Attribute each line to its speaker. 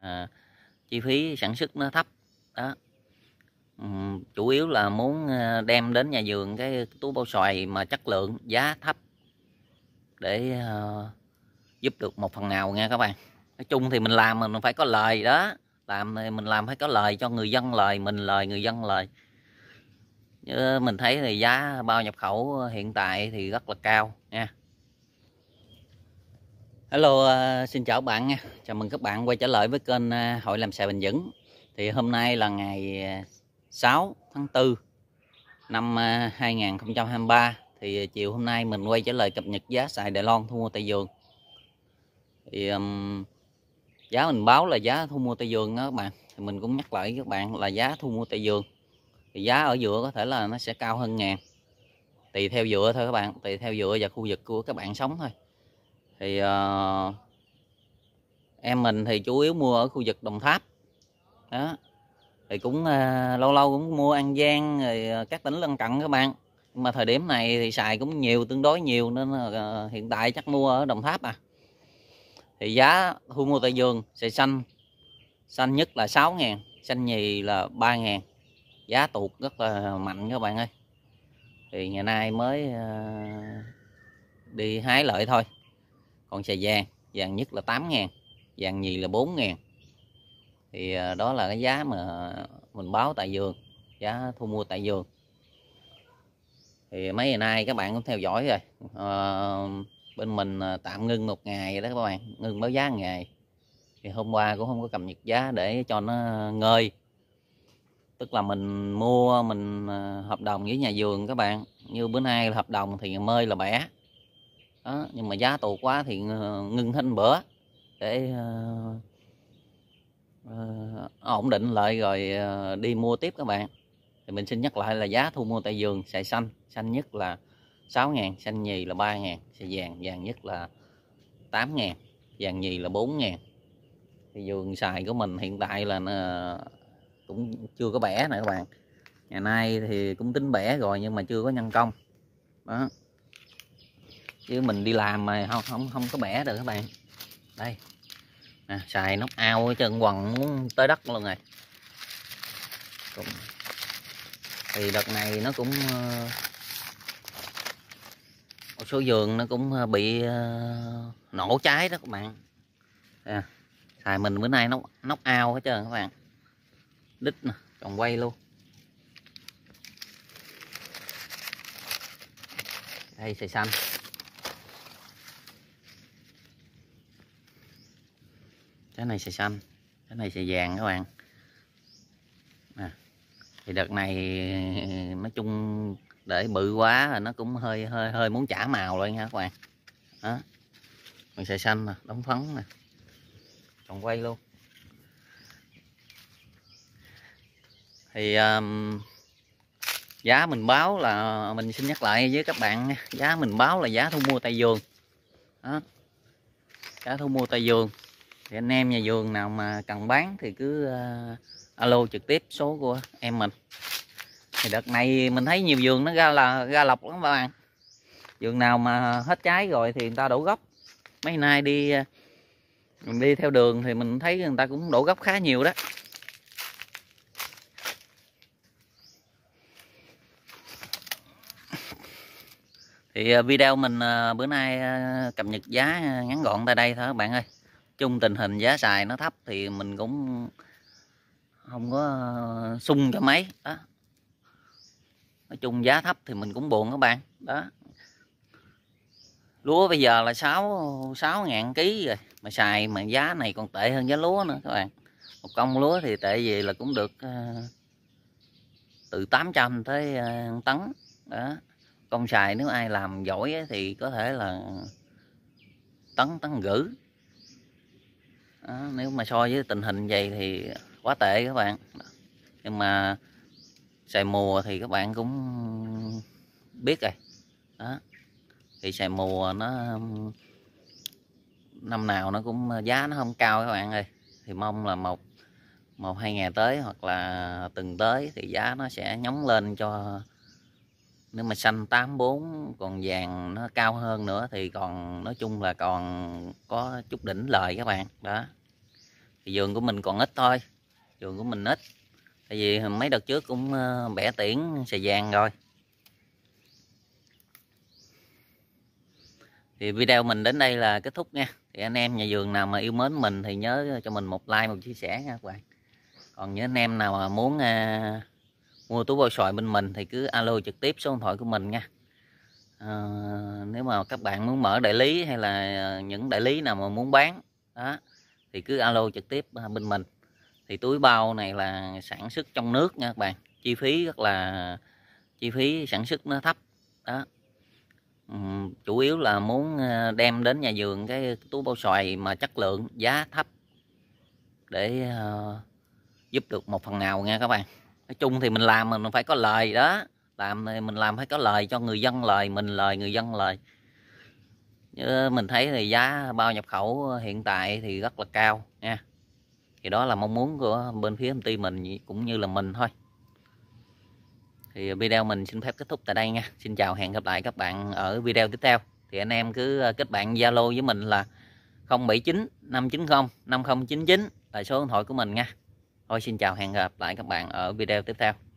Speaker 1: Ờ, chi phí sản xuất nó thấp đó chủ yếu là muốn ờ, đem đến nhà vườn cái túi bao xoài mà chất lượng giá thấp để ờ, giúp được một phần nào nha các bạn nói chung thì mình làm mình phải có lời đó làm thì mình làm phải có lời cho người dân lời mình lời người dân lời Chứ mình thấy thì giá bao nhập khẩu hiện tại thì rất là cao nha Hello, ờ, xin chào bạn nha. Chào mừng các bạn quay trở lại với kênh ờ, Hội làm sài Bình Vững. Thì hôm nay là ngày 6 ờ, tháng 4 năm 2023 thì chiều hôm nay mình quay trở lại cập nhật giá xài Đài Loan thu mua tại vườn. Thì um, giá mình báo là giá thu mua tại vườn đó các bạn. Thì mình cũng nhắc lại các bạn là giá thu mua tại vườn. Thì giá ở giữa có thể là nó sẽ cao hơn ngàn. Tùy theo dựa thôi các bạn, tùy theo dựa và khu vực của các bạn sống thôi thì uh, em mình thì chủ yếu mua ở khu vực Đồng Tháp đó thì cũng uh, lâu lâu cũng mua An Giang rồi ờ, các tỉnh lân cận các bạn nhưng mà thời điểm này thì xài cũng nhiều tương đối nhiều nên uh, hiện tại chắc mua ở Đồng Tháp à thì giá thu mua tại vườn xài xanh xanh nhất là 6 ngàn xanh nhì là 3 ngàn giá tụt rất là mạnh các bạn ơi thì ngày nay mới uh, đi hái lợi thôi con xà vàng vàng nhất là 8 ngàn vàng nhì là 4 ngàn thì à, đó là cái giá mà mình báo tại vườn giá thu mua tại vườn thì mấy ngày nay các bạn cũng theo dõi rồi à, bên mình à, tạm ngưng một ngày đó các bạn ngưng báo giá một ngày thì hôm qua cũng không có cập nhật giá để cho nó ngơi tức là mình mua mình à, hợp đồng với nhà vườn các bạn như bữa nay là hợp đồng thì mơi là bẻ đó, nhưng mà giá tù quá thì ờ, ngưng hình bữa để uh, uh, ổn định lại rồi uh, đi mua tiếp các bạn thì mình xin nhắc lại là giá thu mua tại vườn xài xanh xanh nhất là 6 ngàn xanh nhì là 3 ngàn xài vàng vàng nhất là 8 ngàn vàng nhì là 4 ngàn thì vườn xài của mình hiện tại là cũng chưa có bẻ nữa các bạn ngày nay thì cũng tính bẻ rồi nhưng mà chưa có nhân công đó chứ mình đi làm mà không không không có bẻ được các bạn đây nè, xài nóc ao chân quần muốn tới đất luôn rồi cũng thì đợt này nó cũng ờ, một số giường nó cũng ờ, bị ờ, nổ cháy đó các bạn à, xài mình bữa nay nóc nóc ao hết trơn các bạn đít nè còn quay luôn đây xài xanh trái này sẽ xanh trái này sẽ vàng các bạn à. thì đợt này nói chung để bự quá là nó cũng hơi hơi hơi muốn trả màu rồi nha các bạn đó mình sẽ xanh nè đóng phấn nè còn quay luôn thì um, giá mình báo là mình xin nhắc lại với các bạn giá mình báo là giá thu mua tại vườn đó giá thu mua tại vườn thì anh em nhà vườn nào mà cần bán thì cứ uh, alo trực tiếp số của em mình thì đợt này mình thấy nhiều vườn nó ra là ra lọc lắm các bạn vườn nào mà hết trái rồi thì người ta đổ gốc mấy nay đi ờ, mình đi theo đường thì mình thấy người ta cũng đổ gốc khá nhiều đó thì ờ, video mình bữa nay cập nhật giá ngắn gọn tại đây thôi các bạn ơi chung tình hình giá xài nó thấp thì mình cũng không có ờ, sung cho mấy đó nói chung giá thấp thì mình cũng buồn các bạn đó lúa bây giờ là 6 sáu ngàn ký rồi mà xài mà giá này còn tệ hơn giá lúa nữa các bạn một công lúa thì tệ gì là cũng được ờ, từ 800 tới ờ, tấn đó công xài nếu ai làm giỏi thì có thể là tấn tấn gửi đó, nếu mà so với tình hình vậy thì quá tệ các bạn nhưng mà xài mùa thì các bạn cũng biết rồi đó thì xài mùa nó năm nào nó cũng giá nó không cao các bạn ơi thì mong là một một hai ngày tới hoặc là từng tới thì giá nó sẽ nhóng lên cho nếu mà xanh 84 còn vàng nó cao hơn nữa thì còn nói chung là còn có chút đỉnh lời các bạn đó thì vườn của mình còn ít thôi vườn của mình ít tại vì mấy đợt trước cũng ờ, bẻ tiễn xà vàng rồi thì video mình đến đây là kết thúc nha thì anh em nhà vườn nào mà yêu mến mình thì nhớ cho mình một like một chia sẻ nha các bạn còn những anh em nào mà muốn ờ, mua túi bao sòi bên mình thì cứ alo trực tiếp số điện thoại của mình nha à, nếu mà các bạn muốn mở đại lý hay là ờ, những đại lý nào mà muốn bán đó thì cứ alo trực tiếp ờ, bên mình thì túi bao này là sản xuất trong nước nha các bạn chi phí rất là chi phí sản xuất nó thấp đó chủ yếu là muốn đem đến nhà vườn cái túi bao xoài mà chất lượng giá thấp để giúp được một phần nào nha các bạn nói chung thì mình làm mình phải có lời đó làm thì mình làm phải có lời cho người dân lời mình lời người dân lời Chứ mình thấy thì giá bao nhập khẩu hiện tại thì rất là cao nha thì đó là mong muốn của bên phía công ty mình cũng như là mình thôi thì video mình xin phép kết thúc tại đây nha xin chào hẹn gặp lại các bạn ở video tiếp theo thì anh em cứ ờ, kết bạn zalo với mình là 079 590 5099 là số điện thoại của mình nha Ôi xin chào hẹn gặp lại các bạn ở video tiếp theo